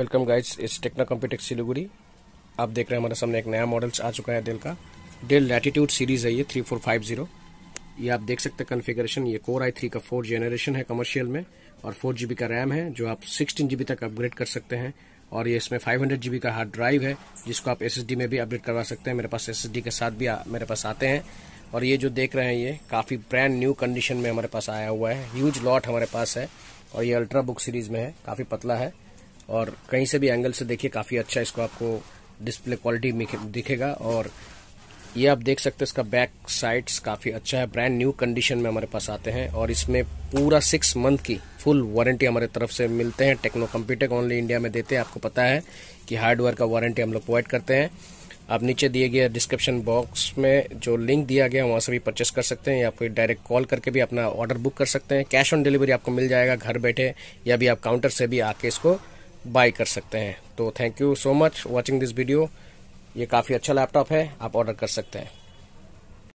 welcome guys इस टेक्ना कॉम्पिटेक्स सिलीगुड़ी आप देख रहे हैं हमारे सामने एक नया मॉडल्स आ चुका है डेल का डेल लैटीट्यूड सीरीज़ है ये थ्री फोर फाइव जीरो ये आप देख सकते हैं कन्फिगरेशन ये कोर आई थ्री का फोर जनरेशन है कमर्शियल में और फोर जीबी का रैम है जो आप सिक्सटीन जीबी तक अपग्रेड कर सकते हैं और ये इसमें फाइव हंड्रेड जीबी का हार्ड ड्राइव है जिसको आप एस में भी अपडेट करवा सकते हैं मेरे पास एस के साथ भी आ, मेरे पास आते हैं और ये जो देख रहे हैं ये काफ़ी ब्रांड न्यू कंडीशन में हमारे पास आया हुआ है ह्यूज लॉट हमारे पास है और ये अल्ट्रा बुक सीरीज़ में है काफ़ी पतला है और कहीं से भी एंगल से देखिए काफ़ी अच्छा इसको आपको डिस्प्ले क्वालिटी दिखेगा और ये आप देख सकते हैं इसका बैक साइड्स काफ़ी अच्छा है ब्रांड न्यू कंडीशन में हमारे पास आते हैं और इसमें पूरा सिक्स मंथ की फुल वारंटी हमारे तरफ से मिलते हैं टेक्नो कम्प्यूटेक ऑनली इंडिया में देते हैं आपको पता है कि हार्डवेयर का वारंटी हम लोग प्रोवाइड करते हैं आप नीचे दिए गए डिस्क्रिप्शन बॉक्स में जो लिंक दिया गया वहाँ से भी परचेस कर सकते हैं या फिर डायरेक्ट कॉल करके भी अपना ऑर्डर बुक कर सकते हैं कैश ऑन डिलीवरी आपको मिल जाएगा घर बैठे या भी आप काउंटर से भी आके इसको बाई कर सकते हैं तो thank you so much watching this video ये काफ़ी अच्छा लैपटॉप है आप ऑर्डर कर सकते हैं